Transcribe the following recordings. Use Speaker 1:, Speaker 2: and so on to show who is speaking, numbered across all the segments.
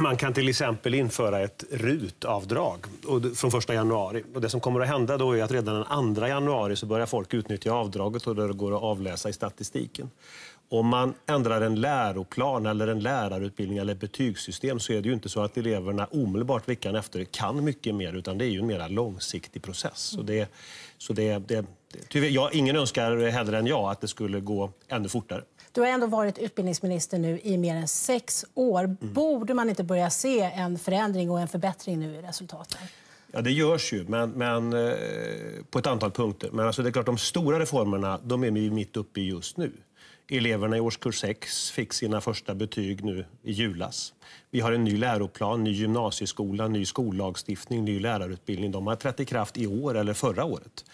Speaker 1: Man kan till exempel införa ett RUT-avdrag från 1 januari. Och det som kommer att hända då är att redan den 2 januari så börjar folk utnyttja avdraget och det går att avläsa i statistiken. Om man ändrar en läroplan, eller en lärarutbildning eller ett betygssystem så är det ju inte så att eleverna omedelbart veckan efter kan mycket mer utan det är ju en mer långsiktig process. Och det, så det, det, tyvärr, jag, ingen önskar hellre än jag att det skulle gå ännu fortare.
Speaker 2: Du har ändå varit utbildningsminister nu i mer än sex år. Mm. Borde man inte börja se en förändring och en förbättring nu i resultaten?
Speaker 1: Ja, det görs ju, men, men eh, på ett antal punkter. Men alltså, det är klart, de stora reformerna de är vi mitt uppe i just nu. Eleverna i årskurs 6 fick sina första betyg nu i julas. Vi har en ny läroplan, ny gymnasieskola, ny skollagstiftning, ny lärarutbildning. De har trätt i kraft i år eller förra året.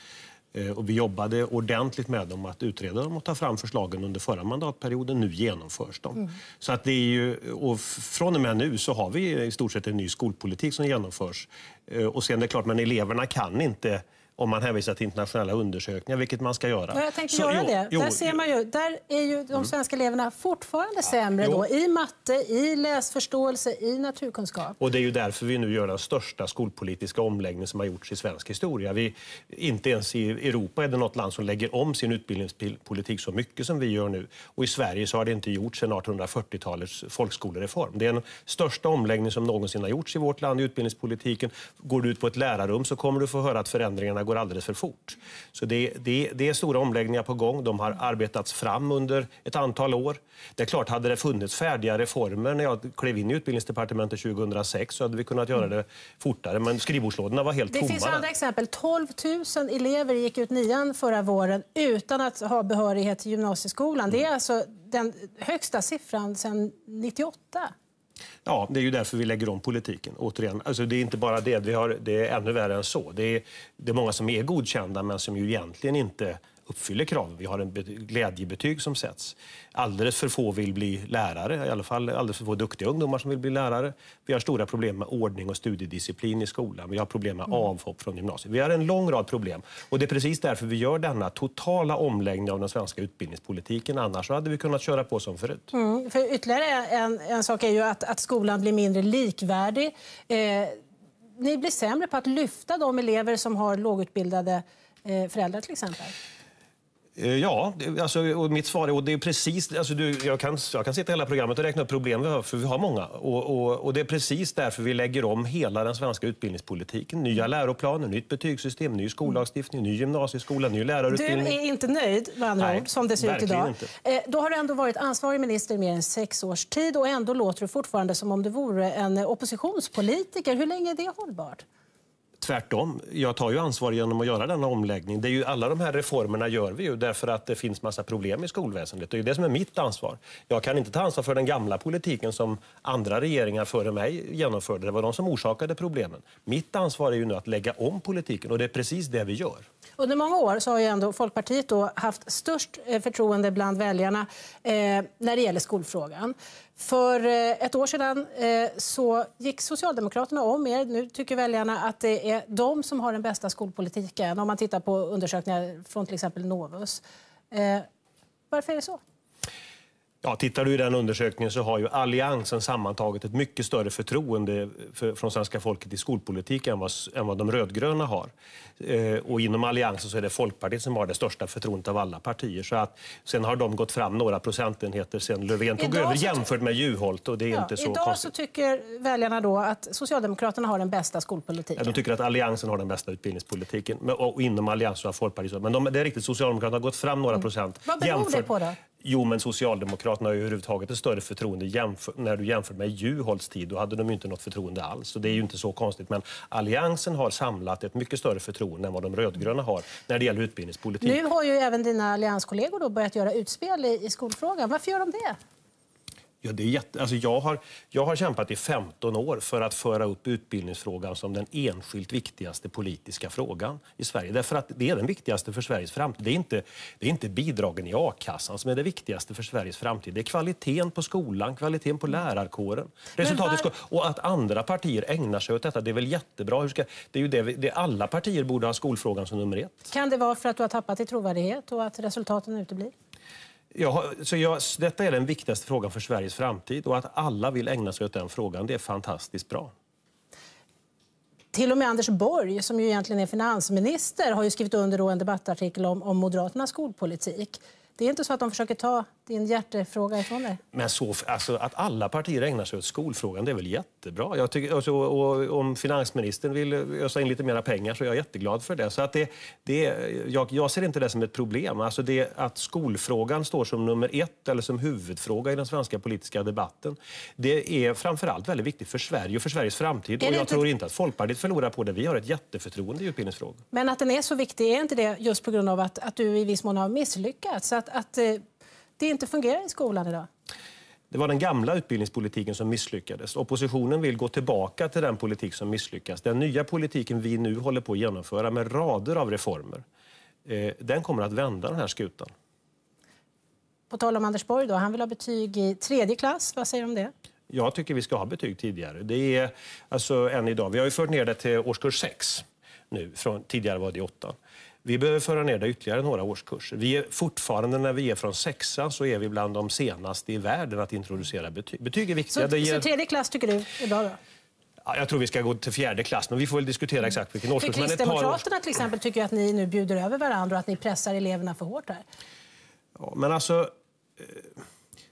Speaker 1: Eh, och vi jobbade ordentligt med dem att utreda dem och ta fram förslagen under förra mandatperioden. Nu genomförs de. Mm. Så att det är ju, och från och med nu så har vi i stort sett en ny skolpolitik som genomförs. Eh, och sen är det klart, men eleverna kan inte om man hänvisar till internationella undersökningar, vilket man ska göra. Ja, jag tänkte så, göra det. Jo, där, ser
Speaker 2: man ju, där är ju de mm. svenska mm. eleverna fortfarande sämre då, i matte, i läsförståelse, i naturkunskap.
Speaker 1: Och Det är ju därför vi nu gör den största skolpolitiska omläggningen som har gjorts i svensk historia. Vi, inte ens i Europa är det något land som lägger om sin utbildningspolitik så mycket som vi gör nu. Och I Sverige så har det inte gjorts sedan 1840-talets folkskolereform. Det är den största omläggning som någonsin har gjorts i vårt land i utbildningspolitiken. Går du ut på ett lärarrum så kommer du få höra att förändringarna går alldeles för fort. Så det, det, det, är stora omläggningar på gång. De har arbetats fram under ett antal år. Det är klart, hade det funnits färdiga reformer när jag klev in i utbildningsdepartementet 2006 så hade vi kunnat göra det fortare. Men skrivbordslådorna var helt det tomma. Det finns andra
Speaker 2: exempel. 12 000 elever gick ut nian förra våren utan att ha behörighet till gymnasieskolan. Det är alltså den högsta siffran sedan 98.
Speaker 1: Ja, det är ju därför vi lägger om politiken. Återigen, alltså det är inte bara det, vi har, det är ännu värre än så. Det är, det är många som är godkända men som ju egentligen inte uppfyller kraven. Vi har en glädjebetyg som sätts. Alldeles för få vill bli lärare, i alla fall alldeles för få duktiga ungdomar som vill bli lärare. Vi har stora problem med ordning och studiedisciplin i skolan. Vi har problem med mm. avhopp från gymnasiet. Vi har en lång rad problem och det är precis därför vi gör denna totala omläggning av den svenska utbildningspolitiken. Annars hade vi kunnat köra på som förut.
Speaker 2: Mm, för ytterligare en, en sak är ju att, att skolan blir mindre likvärdig. Eh, ni blir sämre på att lyfta de elever som har lågutbildade eh, föräldrar till exempel?
Speaker 1: Eh, ja, alltså, och mitt svar är, och det är precis, alltså du, jag, kan, jag kan sitta hela programmet och räkna upp problem vi har, för vi har många. Och, och, och, det är precis därför vi lägger om hela den svenska utbildningspolitiken. Nya mm. läroplaner, nytt betygssystem, ny skollagstiftning, ny gymnasieskola, ny lärarutbildning. Du
Speaker 2: är inte nöjd med andra Nej, ord, som det ser ut idag. Inte. Eh, då har du ändå varit ansvarig minister i mer än sex års tid och ändå låter du fortfarande som om du vore en oppositionspolitiker. Hur länge är det hållbart?
Speaker 1: Tvärtom, jag tar ju ansvar genom att göra denna omläggning. Det är ju, alla de här reformerna gör vi ju därför att det finns massa problem i skolväsendet. Det är ju det som är mitt ansvar. Jag kan inte ta ansvar för den gamla politiken som andra regeringar före mig genomförde. Det var de som orsakade problemen. Mitt ansvar är ju nu att lägga om politiken och det är precis det vi gör.
Speaker 2: Under många år så har ju ändå Folkpartiet då haft störst eh, förtroende bland väljarna eh, när det gäller skolfrågan. För eh, ett år sedan eh, så gick Socialdemokraterna om er. Nu tycker väljarna att det är de som har den bästa skolpolitiken om man tittar på undersökningar från till exempel Novus. Eh, varför är det så?
Speaker 1: Ja, tittar du i den undersökningen så har ju Alliansen sammantaget ett mycket större förtroende för, från svenska folket i skolpolitiken än vad, än vad de rödgröna har. Eh, och inom Alliansen så är det Folkpartiet som har det största förtroendet av alla partier. Så att, sen har de gått fram några procentenheter sen Löfven tog idag över jämfört med Juholt och det är ja, inte så Idag konstigt.
Speaker 2: så tycker väljarna då att Socialdemokraterna har den bästa skolpolitiken. Ja, de
Speaker 1: tycker att Alliansen har den bästa utbildningspolitiken och, och inom Alliansen har Folkpartiet Men de, det är riktigt, Socialdemokraterna har gått fram några mm. procent. Mm. Vad beror jämfört, det på då? Jo, men Socialdemokraterna har ju överhuvudtaget ett större förtroende jämför, när du jämför med Juholts tid. Då hade de inte något förtroende alls. Så det är ju inte så konstigt. Men Alliansen har samlat ett mycket större förtroende än vad de rödgröna har när det gäller utbildningspolitik. Nu
Speaker 2: har ju även dina allianskollegor då börjat göra utspel i, i skolfrågan. Varför gör de det?
Speaker 1: Ja, det är jätte... alltså jag, har, jag har kämpat i 15 år för att föra upp utbildningsfrågan som den enskilt viktigaste politiska frågan i Sverige. Därför att det är den viktigaste för Sveriges framtid. Det är inte, det är inte bidragen i a-kassan som är det viktigaste för Sveriges framtid. Det är kvaliteten på skolan, kvaliteten på lärarkåren. Resultatet var... Och att andra partier ägnar sig åt detta, det är väl jättebra. Hur ska... Det är ju det, vi... det alla partier borde ha skolfrågan som nummer ett.
Speaker 2: Kan det vara för att du har tappat i trovärdighet och att resultaten uteblir?
Speaker 1: Ja, så jag, detta är den viktigaste frågan för Sveriges framtid och att alla vill ägna sig åt den frågan, det är fantastiskt bra.
Speaker 2: Till och med Anders Borg, som ju egentligen är finansminister, har ju skrivit under en debattartikel om, om Moderaternas skolpolitik. Det är inte så att de försöker ta din hjärtefråga ifrån dig.
Speaker 1: Men så, alltså, att alla partier ägnar sig åt skolfrågan, det är väl jättebra? Jag tycker, alltså, och, om finansministern vill ösa in lite mer pengar så är jag jätteglad för det. Så att det, det jag, jag ser inte det som ett problem. Alltså det, att skolfrågan står som nummer ett eller som huvudfråga i den svenska politiska debatten, det är framförallt väldigt viktigt för Sverige och för Sveriges framtid. Och jag inte... tror inte att Folkpartiet förlorar på det. Vi har ett jätteförtroende i utbildningsfrågor.
Speaker 2: Men att den är så viktig, är inte det just på grund av att, att du i viss mån har misslyckats? Att, att eh, det inte fungerar i skolan idag?
Speaker 1: Det var den gamla utbildningspolitiken som misslyckades. Oppositionen vill gå tillbaka till den politik som misslyckas. Den nya politiken vi nu håller på att genomföra med rader av reformer, eh, den kommer att vända den här skutan.
Speaker 2: På tal om Anders Borg, då, han vill ha betyg i tredje klass. Vad säger du om det?
Speaker 1: Jag tycker vi ska ha betyg tidigare. Det är alltså än idag. Vi har ju fört ner det till årskurs 6 nu. Från, tidigare var det 8. Vi behöver föra ner det ytterligare några årskurser. Vi är fortfarande, när vi är från sexan, så är vi bland de senaste i världen att introducera betyg. Betyg är viktiga. Så, ger... så
Speaker 2: tredje klass tycker du idag då?
Speaker 1: Jag tror vi ska gå till fjärde klass, men vi får väl diskutera exakt vilken årskurs. För Kristdemokraterna
Speaker 2: till exempel tycker att ni nu bjuder över varandra och att ni pressar eleverna för hårt där.
Speaker 1: Ja, men alltså... Eh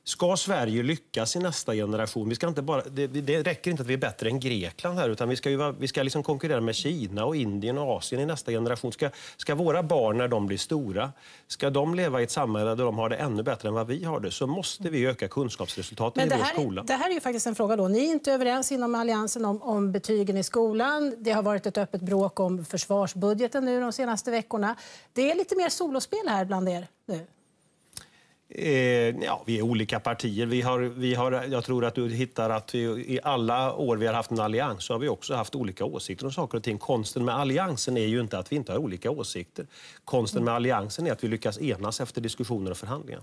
Speaker 1: Ska Sverige lyckas i nästa generation, vi ska inte bara, det, det räcker inte att vi är bättre än Grekland här, utan vi ska, ju, vi ska liksom konkurrera med Kina, och Indien och Asien i nästa generation. Ska, ska våra barn, när de blir stora, ska de leva i ett samhälle där de har det ännu bättre än vad vi har det, så måste vi öka kunskapsresultaten Men i vår här, skola. Det
Speaker 2: här är ju faktiskt en fråga då. Ni är inte överens inom Alliansen om, om betygen i skolan. Det har varit ett öppet bråk om försvarsbudgeten nu de senaste veckorna. Det är lite mer solospel här bland er nu.
Speaker 1: Eh, ja, vi är olika partier. Vi har, vi har, jag tror att du hittar att vi, i alla år vi har haft en allians så har vi också haft olika åsikter om saker och ting. Konsten med alliansen är ju inte att vi inte har olika åsikter. Konsten med alliansen är att vi lyckas enas efter diskussioner och förhandlingar.